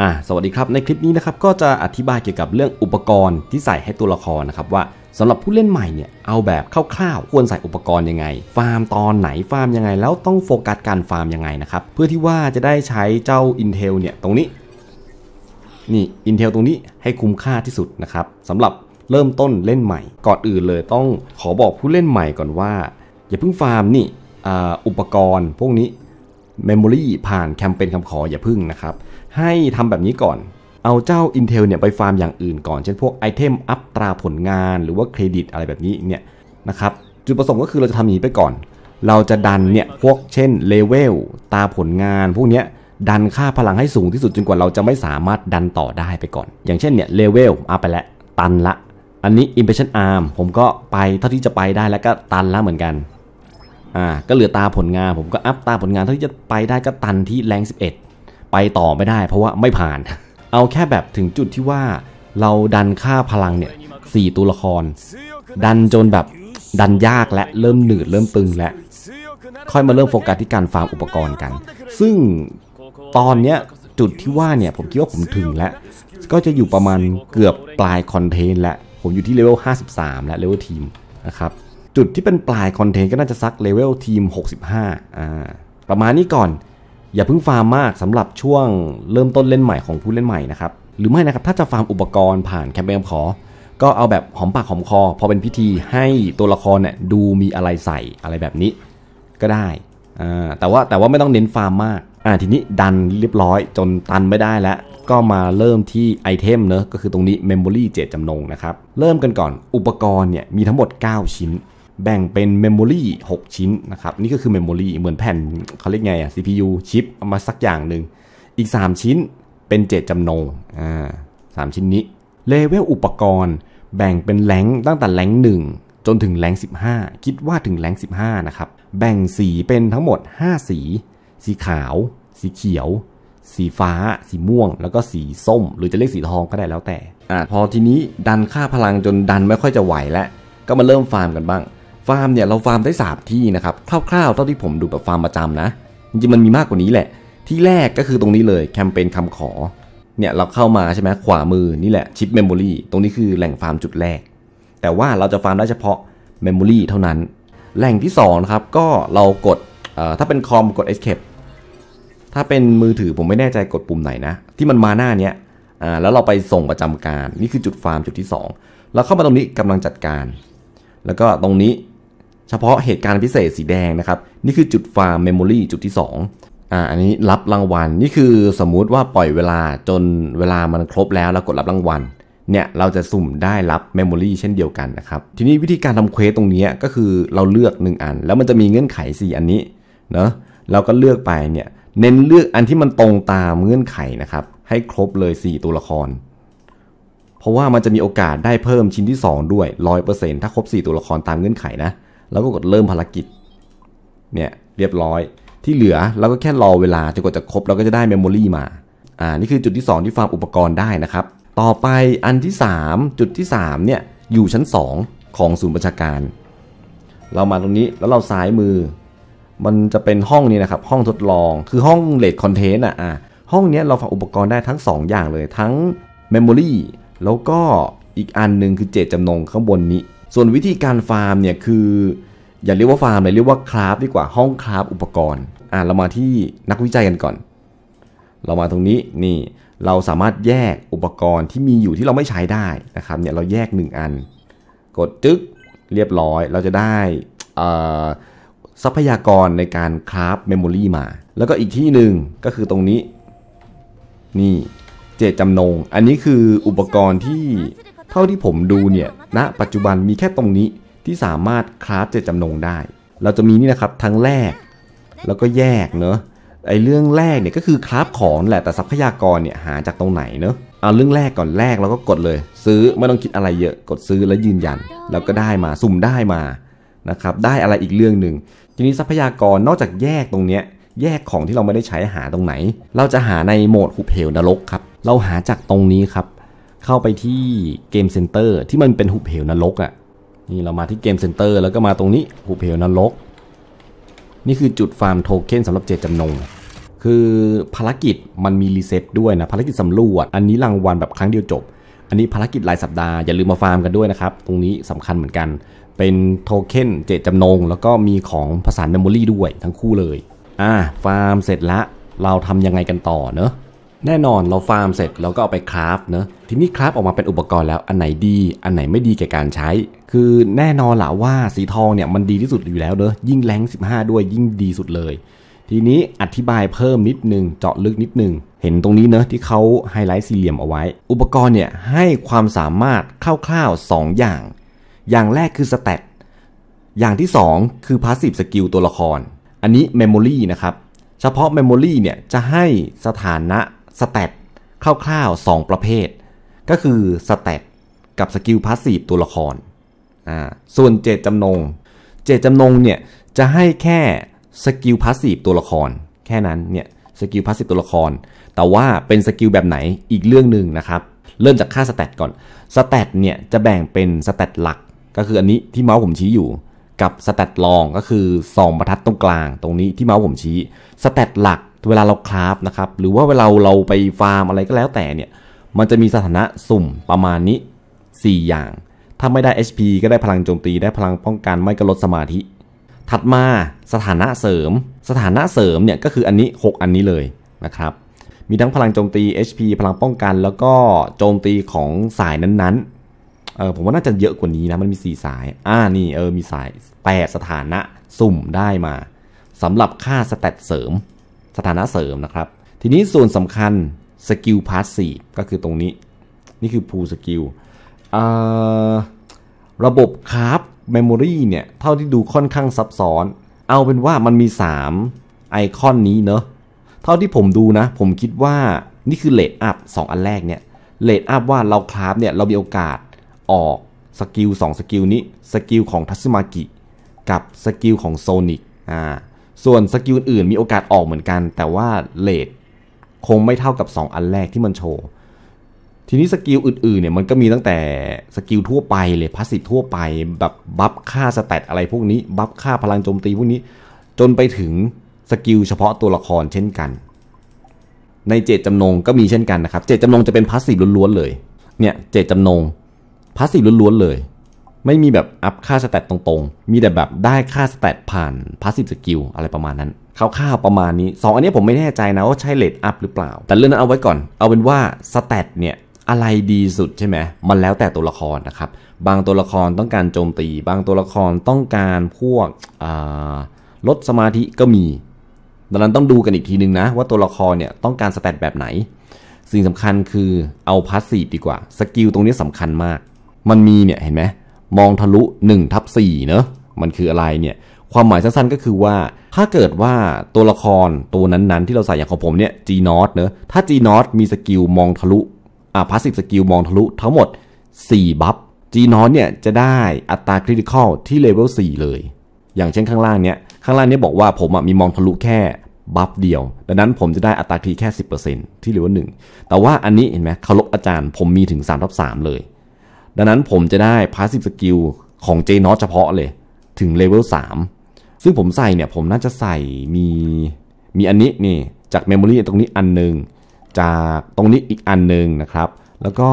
อ่ะสวัสดีครับในคลิปนี้นะครับก็จะอธิบายเกี่ยวกับเรื่องอุปกรณ์ที่ใส่ให้ตัวละครนะครับว่า สำหรับผู้เล่นใหม่เนี่ยเอาแบบคร่าวๆควรใส่อุปกรณ์ยังไง ฟาร์มตอนไหนฟาร์มยังไง แล้วต้องโฟกัสการฟาร์มยังไงนะครับเพื่อที่ว่าจะได้ใช้เจ้า Intel เนี่ยตรงนี้นี่ Intel ตรงนี้ให้คุ้มค่าที่สุดนะครับสำหรับเริ่มต้นเล่นใหม่ก่อนอื่นเลยต้องขอบอกผู้เล่นใหม่ก่อนว่าอย่าเพิ่งฟาร์มนี่อุปกรณ์พวกนี้มมโมรีผ่านแคมเปญคำขออย่าพึ่งนะครับให้ทำแบบนี้ก่อน เอาเจ้า Intel เนี่ยไปฟาร์มอย่างอื่นก่อนเช่นพวกไอเทมอัพตราผลงานหรือว่าเครดิตอะไรแบบนี้เนี่ยนะครับจุดประสงค์ก็คือเราจะทำอย่างนี้ไปก่อน เราจะดันเนี่ยพวกเช่นเลเวลตาผลงาน พวกเนี้ยดันค่าพลังให้สูงที่สุดจนกว่าเราจะไม่สามารถดันต่อได้ไปก่อน อย่างเช่นเนี่ยเลเวลอัไปแล้วตันละ อันนี้ Impression Arm ผมก็ไปเท่าที่จะไปได้แล้วก็ตันละเหมือนกัน่าก็เหลือตาผลงานผมก็อัพตาผลงานเท่าที่จะไปได้ก็ตันที่แรง11 ไปต่อไม่ได้ เพราะว่าไม่ผ่าน เอาแค่แบบถึงจุดที่ว่า เราดันค่าพลังเนี่ยสี่ตัวละคร ดันจนแบบดันยากและเริ่มหนืดเริ่มตึงและ ค่อยมาเริ่มโฟกัสที่การฟาร์มอุปกรณ์กัน ซึ่งตอนเนี้ยจุดที่ว่าเนี่ยผมคิดว่าผมถึงแล้ว ก็จะอยู่ประมาณเกือบปลายคอนเทนต์และผมอยู่ที่เลเวล53 และเลเวลทีมนะครับจุดที่เป็นปลายคอนเทนต์ก็น่าจะซักเลเวลทีม 65อ่าประมาณนี้ก่อน อย่าเพิ่งฟาร์มมากสำหรับช่วงเริ่มต้นเล่นใหม่ของผู้เล่นใหม่นะครับ หรือไม่นะครับ ถ้าจะฟาร์มอุปกรณ์ผ่านแคมเปญขอ ก็เอาแบบหอมปากหอมคอพอเป็นพิธีให้ตัวละครเนี่ยดูมีอะไรใส่อะไรแบบนี้ก็ได้อ่าแต่ว่าแต่ว่าไม่ต้องเน้นฟาร์มมากอ่าทีนี้ดันเรียบร้อย จนตันไม่ได้แล้ว ก็มาเริ่มที่ไอเทมเนอะก็คือตรงนี้ Memory 7จำนงนะครับเริ่มกันก่อนอุปกรณ์เนี่ยมีทั้งหมด 9 ชิ้นแบ่งเป็นเมมโมรี่6ชิ้นนะครับ นี่ก็คือเมมโมรี่เหมือนแผ่นเขาเรียกไงอะ CPU ชิปมาสักอย่างหนึ่งอีก 3 ชิ้นเป็นเจตจำนงอ่าสชิ้นนี้ เลเวลอุปกรณ์ แบ่งเป็นแหลงตั้งแต่แหลง 1 จนถึงแหลง 15 คิดว่าถึงแหลง 15 นะครับ แบ่งสีเป็นทั้งหมด 5 สี สีขาว สีเขียว สีฟ้า สีม่วง แล้วก็สีส้ม หรือจะเรียกสีทองก็ได้แล้วแต่อ่าพอทีนี้ดันค่าพลังจนดันไม่ค่อยจะไหวแล้วก็มาเริ่มฟาร์มกันบ้างฟาร์มเนี่ยเราฟาร์มได้3ที่นะครับคร่าวๆ เท่าที่ผมดูแบบฟาร์มประจำนะจริงๆมันมีมากกว่านี้แหละ ที่แรกก็คือตรงนี้เลยแคมเปญคำขอเนี่ยเราเข้ามาใช่ไหมขวามือนี่แหละชิปเมมโมรีตรงนี้คือแหล่งฟาร์มจุดแรก แต่ว่าเราจะฟาร์มได้เฉพาะเมมโมรีเท่านั้น แหล่งที่2นะครับก็เรากดถ้าเป็นคอมกด escape ถ้าเป็นมือถือผมไม่แน่ใจกดปุ่มไหนนะที่มันมาหน้านี้แล้วเราไปส่งประจำการนี่คือจุดฟาร์มจุดที่2เราเข้ามาตรงนี้กำลังจัดการ แล้วก็ตรงนี้เฉพาะเหตุการณ์พิเศษสีแดงนะครับ นี่คือจุดฟาร์มเมมโมรีจุดที่ 2อ่าอันนี้รับรางวัลนี่คือสมมุติว่าปล่อยเวลาจนเวลามันครบแล้วแล้วกดรับรางวัลเนี่ยเราจะสุ่มได้รับเมมโมรีเช่นเดียวกันนะครับทีนี้วิธีการทำเควสตรงนี้ก็คือเราเลือก 1 อัน แล้วมันจะมีเงื่อนไข 4 อันนี้เนาะเราก็เลือกไป เนี่ยเน้นเลือกอันที่มันตรงตามเงื่อนไขนะครับ ให้ครบเลย 4 ตัวละคร เพราะว่ามันจะมีโอกาสได้เพิ่มชิ้นที่ 2 ด้วย 100%ถ้าครบ 4 ตัวละครตามเงื่อนไขนะแล้วก็กดเริ่มภารกิจเนี่ยเรียบร้อยที่เหลือเราก็แค่รอเวลาจนกว่าจะครบเราก็จะได้เมมโมรีมาอ่านี่คือจุดที่ 2 ที่ฟาร์มอุปกรณ์ได้นะครับ ต่อไปอันที่ 3 จุดที่3เนี่ยอยู่ชั้น 2 ของศูนย์ประชาการ เรามาตรงนี้แล้วเราซ้ายมือ มันจะเป็นห้องนี้นะครับ ห้องทดลองคือห้องเลดคอนเทนต์อ่ะอ่ะห้องนี้เราฝากอุปกรณ์ได้ทั้ง 2 อย่างเลย ทั้งเมมโมรีแล้วก็อีกอันหนึ่งคือเจตจำนงข้างบนนี้ส่วนวิธีการฟาร์มเนี่ยคืออย่าเรียกว่าฟาร์มเลยเรียกว่าคราฟดีกว่าห้องคราฟอุปกรณ์ อ่าเรามาที่นักวิจัยกันก่อน เรามาตรงนี้นี่เราสามารถแยกอุปกรณ์ที่มีอยู่ที่เราไม่ใช้ได้นะครับเนี่ยเราแยก 1 อัน กดจึ๊กเรียบร้อยเราจะได้ทรัพยากรในการคราฟเมมโมรีมา แล้วก็อีกที่หนึ่งก็คือตรงนี้นี่เจตจำนงอันนี้คืออุปกรณ์ที่เท่าที่ผมดูเนี่ยณ ปัจจุบันมีแค่ตรงนี้ที่สามารถคลาสเจตจำนงได้ เราจะมีนี่นะครับทั้งแรก แล้วก็แยกเนอะไอเรื่องแรกเนี่ยก็คือคลาสของแหละแต่ทรัพยากรเนี่ยหาจากตรงไหนเนอะเอาเรื่องแรกก่อนแรกเราก็กดเลย ซื้อไม่ต้องคิดอะไรเยอะกดซื้อแล้วยืนยันแล้วก็ได้มาสุ่มได้มานะครับได้อะไรอีกเรื่องหนึ่งทีนี้ทรัพยากรนอกจากแยกตรงเนี้ย แยกของที่เราไม่ได้ใช้หาตรงไหน เราจะหาในโหมดหุบเหวนรกครับเราหาจากตรงนี้ครับเข้าไปที่เกมเซ็นเตอร์ที่มันเป็นหุบเหวนรกอะ่ะนี่เรามาที่เกมเซ็นเตอร์แล้วก็มาตรงนี้หุบเหวนรกนี่คือจุดฟาร์มโทเค็นสำหรับเจดจำนงคือภารกิจมันมีรีเซ็ตด้วยนะภารกิจสำรวจอันนี้รางวัลแบบครั้งเดียวจบ อันนี้ภารกิจรายสัปดาห์อย่าลืมมาฟาร์มกันด้วยนะครับตรงนี้สำคัญเหมือนกันเป็นโทเค็นเจดจำนง แล้วก็มีของภาษาเมมโมรี่ด้วย ทั้งคู่เลย อ่า ฟาร์มเสร็จละเราทำยังไงกันต่อเนอะแน่นอนเราฟาร์มเสร็จเราก็เอาไปคราฟเนอะทีนี้คราฟออกมาเป็นอุปกรณ์แล้วอันไหนดีอันไหนไม่ดีแก่การใช้ คือแน่นอนแหละว่าสีทองเนี่ยมันดีที่สุดอยู่แล้วเนอะยิ่งแรง15 ด้วยยิ่งดีสุดเลย ทีนี้อธิบายเพิ่มนิดนึงเจาะลึกนิดนึงเห็นตรงนี้เนอะที่เขาไฮไลท์สี่เหลี่ยมเอาไว้ อุปกรณ์เนี่ยให้ความสามารถคร่าวๆ2 อย่าง อย่างแรกคือสเตตอย่างที่ 2 คือพาสซีฟสกิลตัวละคร อันนี้เมมโมรีนะครับเฉพาะเมมโมรีเนี่ยจะให้สถานะสเตตคร่าวๆ2ประเภท ก็คือสเตตกับสกิลพาสซีฟตัวละครอ่าส่วนเจตจำนงเจตจำนงเนี่ยจะให้แค่สกิลพาสซีฟตัวละคร แค่นั้นเนี่ยสกิลพาสซีฟตัวละคร แต่ว่าเป็นสกิลแบบไหนอีกเรื่องหนึ่งนะครับเริ่มจากค่าสเตตก่อนสเตตเนี่ยจะแบ่งเป็นสเตตหลักก็คืออันนี้ที่เมาส์ผมชี้อยู่ กับสเตตรองก็คือ2บรรทัดตรงกลางตรงนี้ที่เมาส์ผมชี้สเตตหลักเวลาเราคราฟนะครับ หรือว่าเวลาเราไปฟาร์มอะไรก็แล้วแต่เนี่ย มันจะมีสถานะสุ่มประมาณนี้ 4 อย่าง ถ้าไม่ได้ HP ก็ได้พลังโจมตี ได้พลังป้องกัน ไม่ก็ลดสมาธิ ถัดมาสถานะเสริม สถานะเสริมเนี่ยก็คืออันนี้ 6 อันนี้เลยนะครับ มีทั้งพลังโจมตี HP พลังป้องกัน แล้วก็โจมตีของสายนั้นๆเออผมว่าน่าจะเยอะกว่านี้นะ มันมี 4 สาย อ่านี่เออ มีสาย8สถานะสุ่มได้มาสำหรับค่าสแตตเสริมสถานะเสริมนะครับ ทีนี้ส่วนสำคัญสกิลพาร์ทสก็คือตรงนี้ นี่คือ pool skill ระบบคราฟเมมโมรีเนี่ย เท่าที่ดูค่อนข้างซับซ้อน เอาเป็นว่ามันมี 3 ไอคอนนี้เนอะ เท่าที่ผมดูนะ ผมคิดว่านี่คือเลดอัพสอันแรกเนี่ย เลดอัพว่าเราคราฟเนี่ย เรามีโอกาสออกสกิล 2 สกิลนี้ สกิลของทัสมากิกับสกิลของโซนิกอ่าส่วนสกิลอื่นมีโอกาสออกเหมือนกัน แต่ว่าเลทคงไม่เท่ากับ 2 อันแรกที่มันโชว์ ทีนี้สกิลอื่นๆเนี่ยมันก็มีตั้งแต่สกิลทั่วไปเลยพาสซีฟทั่วไป แบบบัฟค่าสเตตอะไรพวกนี้บัฟค่าพลังโจมตีพวกนี้จนไปถึงสกิลเฉพาะตัวละครเช่นกัน ในเจตจำนงก็มีเช่นกันนะครับ เจตจำนงจะเป็นพาสซีฟล้วนๆเลยเนี่ยเจตจำนงพาสซีฟล้วนๆเลยไม่มีแบบ อัพค่าสเตตตรงๆ มีแต่แบบได้ค่าสเตตผ่านพาสซีฟสกิลอะไรประมาณนั้นคร่าวๆประมาณนี้2ออันนี้ผมไม่แน่ใจนะว่าใช่เลดอัพหรือเปล่า แต่เรื่องนั้นเอาไว้ก่อน เอาเป็นว่าสเตตเนี่ยอะไรดีสุดใช่ไหม มันแล้วแต่ตัวละครนะครับ บางตัวละครต้องการโจมตี บางตัวละครต้องการพวกลดสมาธิก็มี ดังนั้นต้องดูกันอีกทีนึงนะว่าตัวละครเนี่ยต้องการสเตตแบบไหน สิ่งสำคัญคือเอาพาสซีฟดีกว่า สกิลตรงนี้สำคัญมาก มันมีเนี่ยเห็นไหมมองทะลุ1ทับ4เนอะมันคืออะไรเนี่ย ความหมายสั้นๆ ก็คือว่า ถ้าเกิดว่าตัวละครตัวนั้นๆที่เราใส่อย่างของผมเนี่ย G n o t เนอะถ้า G n o t มีสกิลมองทะลุอ่าพาสซีฟสกิลมองทะลุทั้งหมด 4บัฟ G n o t เนี่ยจะได้อัตราคริติคอลที่เลเวล4เลย อย่างเช่นข้างล่างเนี่ยข้างล่างเนี่ยบอกว่าผมมีมองทะลุแค่บัฟเดียว ดังนั้นผมจะได้อัตราครแค่ 10%ที่เลเวล1แต่ว่าอันนี้เห็นไหมเคารพอาจารย์ผมมีถึง3ทับ3เลยดังนั้นผมจะได้ passive skill ของ j n o t เฉพาะเลยถึงเลเวล3ซึ่งผมใส่เนี่ยผมน่าจะใส่มี มีอันนี้นี่จาก Memory ตรงนี้อันหนึ่งจากตรงนี้อีกอันหนึ่งนะครับ แล้วก็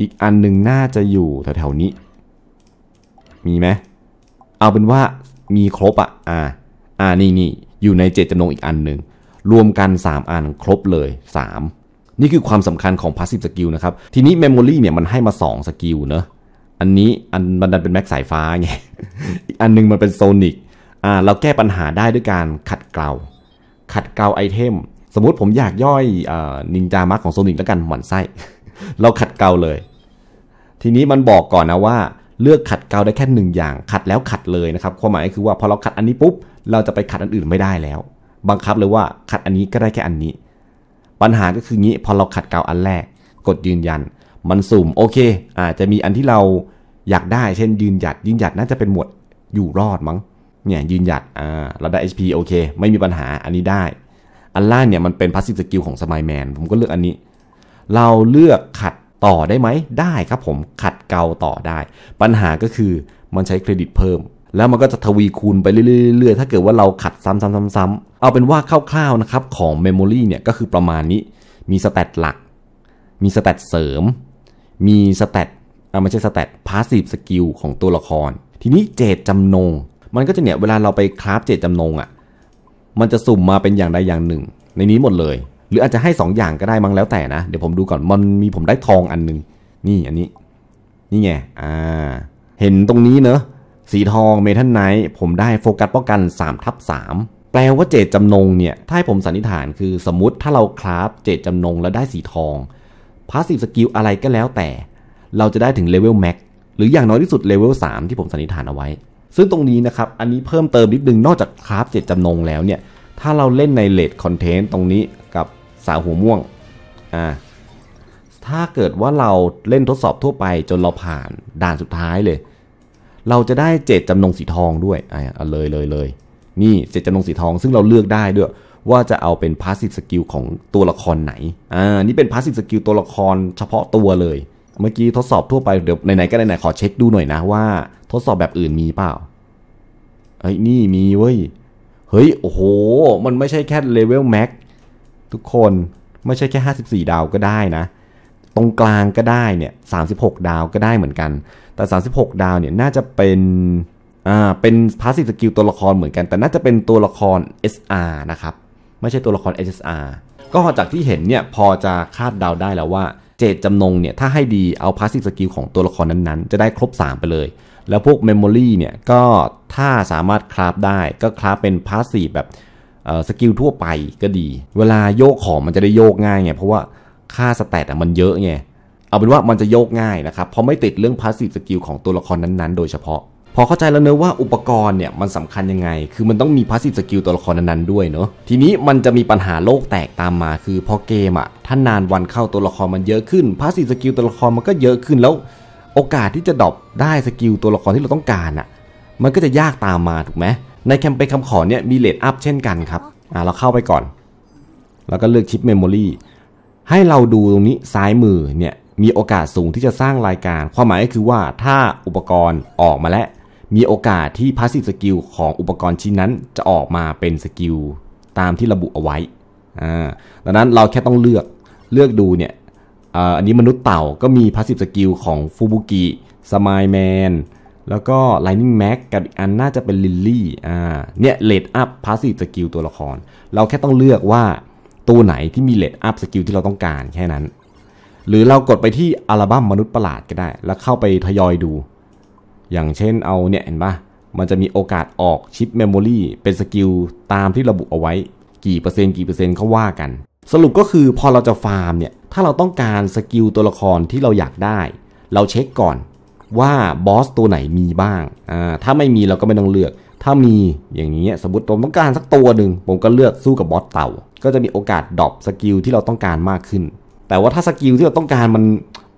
อีกอันหนึ่งน่าจะอยู่แถวๆนี้ มีไหมเอาเป็นว่ามีครบอะอ่าอ่านี่นี่อยู่ในเจตจำนงอีกอันหนึ่งรวมกัน 3 อันครบเลย 3นี่คือความสำคัญของ passive skill นะครับ ทีนี้ memory เนี่ยมันให้มา2สกิลเนอะอันนี้อันมันดันเป็นแม็กสายฟ้าไงอีกอันนึงมันเป็นโซนิกอ่าเราแก้ปัญหาได้ด้วยการขัดเกลาขัดเกลาไอเทม สมมติผมอยากย่อยนินจามาร์กของโซนิกแล้วกันหมันไส้เราขัดเกลาเลย ทีนี้มันบอกก่อนนะว่า เลือกขัดเกลาได้แค่หนึ่งอย่าง ขัดแล้วขัดเลยนะครับความหมายคือว่าพอเราขัดอันนี้ปุ๊บ เราจะไปขัดอันอื่นไม่ได้แล้ว บังคับเลยว่าขัดอันนี้ก็ได้แค่อันนี้ปัญหาก็คืองี้พอเราขัดเกลาอันแรกกดยืนยันมันสุ่มโอเคอาจจะมีอันที่เราอยากได้เช่นยืนหยัดยืนหยัดน่าจะเป็นหมวดอยู่รอดมั้งเนี่ยยืนหยัดอ่าเราได้ HP โอเคไม่มีปัญหาอันนี้ได้ อันล่างเนี่ยมันเป็นพาสซีฟสกิลของสมายแมนผมก็เลือกอันนี้ เราเลือกขัดต่อได้ไหมได้ครับผมขัดเกาต่อได้ ปัญหาก็คือมันใช้เครดิตเพิ่ม แล้วมันก็จะทวีคูณไปเรื่อยๆถ้าเกิดว่าเราขัดซ้ำๆเอาเป็นว่าคร่าวๆนะครับของ Memory เนี่ย ก็คือประมาณนี้ มีสเตตหลัก มีสเตตเสริม มีสเตตไม่ใช่สเตตพาสซีฟสกิลของตัวละคร ทีนี้เจตจำนง มันก็จะเนี่ย เวลาเราไปคราฟเจตจำนงอะ่ะ มันจะสุ่มมาเป็นอย่างใดอย่างหนึ่ง ในนี้หมดเลย หรืออาจจะให้ 2 อย่างก็ได้มั้งแล้วแต่นะ เดี๋ยวผมดูก่อน มันมีผมได้ทองอันหนึ่งนี่อันนี้นี่ไงอ่าเห็นตรงนี้เนอะสีทองเมทัลไนท์ผมได้โฟกัสป้องกัน3ทับ3แปลว่าเจตจำนงเนี่ย ถ้าให้ผมสันนิษฐานคือสมมติถ้าเราคราฟเจตจำนงแล้วได้สีทองพาสซีฟสกิลอะไรก็แล้วแต่ เราจะได้ถึงเลเวลแม็กหรืออย่างน้อยที่สุดเลเวล3ที่ผมสันนิษฐานเอาไว้ ซึ่งตรงนี้นะครับ อันนี้เพิ่มเติมนิดนึงนอกจากคราฟเจตจำนงแล้วเนี่ย ถ้าเราเล่นในเลดคอนเทนต์ตรงนี้กับสาวหัวม่วงอ่าถ้าเกิดว่าเราเล่นทดสอบทั่วไปจนเราผ่านด่านสุดท้ายเลย เราจะได้เจตจำนงสีทองด้วยอ่าเลยเลยเลยนี่เสร็จจนงสีทองซึ่งเราเลือกได้ด้วยว่าจะเอาเป็นพาสซีฟสกิลของตัวละครไหนอ่านี่เป็นพาสซีฟสกิลตัวละครเฉพาะตัวเลย เมื่อกี้ทดสอบทั่วไปเดี๋ยวไหนๆก็ไหนๆขอเช็คดูหน่อยนะว่า ทดสอบแบบอื่นมีเปล่าเฮ้ยนี่มีเว้ย เฮ้ยโอ้โหมันไม่ใช่แค่เลเวลแม็กทุกคนไม่ใช่แค่ 54 ดาวก็ได้นะ ตรงกลางก็ได้เนี่ย 36 ดาวก็ได้เหมือนกัน แต่ 36 ดาวเนี่ยน่าจะเป็นอ่า เป็น passive skill ตัวละครเหมือนกัน แต่น่าจะเป็นตัวละคร SR นะครับ ไม่ใช่ตัวละคร SSR ก็จากที่เห็นเนี่ยพอจะคาดเดาได้แล้วว่า เจตจำนงเนี่ยถ้าให้ดีเอา passive skill ของตัวละครนั้นๆ จะได้ครบ 3 ไปเลย แล้วพวก memory เนี่ย ก็ถ้าสามารถคราฟได้ ก็คราฟเป็น passive แบบสกิลทั่วไปก็ดี เวลาโยกของมันจะได้โยกง่ายไงเพราะว่าค่าสแตตมันเยอะไง เอาเป็นว่ามันจะโยกง่ายนะครับ เพราะไม่ติดเรื่องพาสซีฟสกิลของตัวละครนั้นๆ โดยเฉพาะพอเข้าใจแล้วเนอะว่าอุปกรณ์เนี่ยมันสำคัญยังไง คือมันต้องมีพาสซีฟสกิลตัวละครนั้นๆด้วยเนอะทีนี้มันจะมีปัญหาโลกแตกตามมา คือพอเกมอะถ้านานวันเข้าตัวละครมันเยอะขึ้นพาสซีฟสกิลตัวละครมันก็เยอะขึ้น แล้วโอกาสที่จะดรอปได้สกิลตัวละครที่เราต้องการอะมันก็จะยากตามมาถูกไหมในแคมเปญคำขอเนี่ยมีเลดอัพเช่นกันครับ อ่าเราเข้าไปก่อน แล้วก็เลือกชิปเมมโมรีให้เราดูตรงนี้ซ้ายมือเนี่ยมีโอกาสสูงที่จะสร้างรายการ ความหมายก็คือว่าถ้าอุปกรณ์ออกมาแล้วมีโอกาสที่พาสซีฟสกิลของอุปกรณ์ชิ้นนั้น จะออกมาเป็นสกิลตามที่ระบุเอาไว้อ่าดังนั้นเราแค่ต้องเลือกเลือกดูเนี่ยอันนี้มนุษย์เต่าก็มีพาสซีฟสกิลของฟูบุกิ สมายแมน แล้วก็ Lightning Mac กับอีกอันน่าจะเป็นลิลลี่อ่าเนี่ยเลดอัพพาสซีฟสกิลตัวละคร เราแค่ต้องเลือกว่าตัวไหนที่มีเลดอัพสกิลที่เราต้องการแค่นั้น หรือเรากดไปที่อัลบั้มมนุษย์ประหลาดก็ได้ แล้วเข้าไปทยอยดูอย่างเช่นเอาเนี่ยเห็นปะมันจะมีโอกาสออกชิปเมมโมรีเป็นสกิลตามที่ระบุเอาไว้กี่เปอร์เซ็นต์กี่เปอร์เซ็นต์เขาว่ากัน สรุปก็คือพอเราจะฟาร์มเนี่ยถ้าเราต้องการสกิลตัวละครที่เราอยากได้ เราเช็คก่อนว่าบอสตัวไหนมีบ้างอ่าถ้าไม่มีเราก็ไม่ต้องเลือก ถ้ามีอย่างนี้สมมติผมต้องการสักตัวหนึ่งผมก็เลือกสู้กับบอสเต่าก็จะมีโอกาสดรอปสกิลที่เราต้องการมากขึ้นแต่ว่าถ้าสกิลที่เราต้องการมัน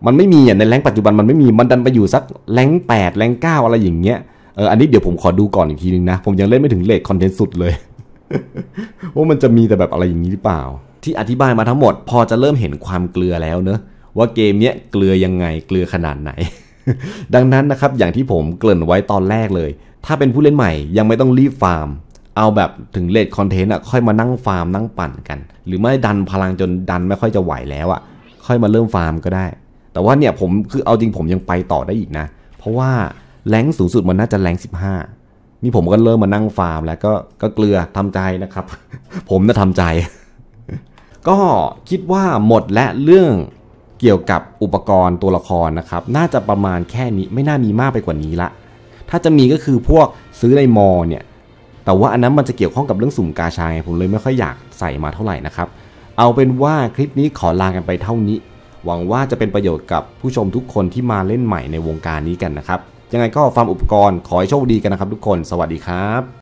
มันไม่มีอ่าในแรงปัจจุบันมันไม่มีมันดันไปอยู่สักแรงแปดแรงเก้าอะไรอย่างเงี้ยเอออันนี้เดี๋ยวผมขอดูก่อนอีกทีนึงนะผมยังเล่นไม่ถึงเลทคอนเทนต์สุดเลยว่ามันจะมีแต่แบบอะไรอย่างนี้หรือเปล่า ที่อธิบายมาทั้งหมดพอจะเริ่มเห็นความเกลือแล้วเนอะว่าเกมเนี้ยเกลือยังไงเกลือขนาดไหน ดังนั้นนะครับอย่างที่ผมเกริ่นไว้ตอนแรกเลย ถ้าเป็นผู้เล่นใหม่ยังไม่ต้องรีบฟาร์มเอาแบบถึงเลทคอนเทนต์อ่ะค่อยมานั่งฟาร์มนั่งปั่นกัน หรือไม่ดันพลังจนดันไม่ค่อยจะไหวแล้วอ่ะค่อยมาเริ่มฟาร์มก็ได้ แต่ว่าเนี่ยผมคือเอาจริงผมยังไปต่อได้อีกนะ เพราะว่าแรงสูงสุดมันน่าจะแรงสิบห้านี่ผมก็เริ่มมานั่งฟาร์มแล้วก็ก็เกลือทำใจนะครับ ผมน่ะทำใจ ก็คิดว่าหมดและเรื่องเกี่ยวกับอุปกรณ์ตัวละครนะครับน่าจะประมาณแค่นี้ไม่น่ามีมากไปกว่านี้ละถ้าจะมีก็คือพวกซื้อในมอ เนี่ยแต่ว่าอันนั้นมันจะเกี่ยวข้องกับเรื่องสุ่มกาชาไงผมเลยไม่ค่อยอยากใส่มาเท่าไหร่นะครับ เอาเป็นว่าคลิปนี้ขอลากันไปเท่านี้ หวังว่าจะเป็นประโยชน์กับผู้ชมทุกคนที่มาเล่นใหม่ในวงการนี้กันนะครับ ยังไงก็ฟาร์มอุปกรณ์ขอให้โชคดีกันนะครับ ทุกคน สวัสดีครับ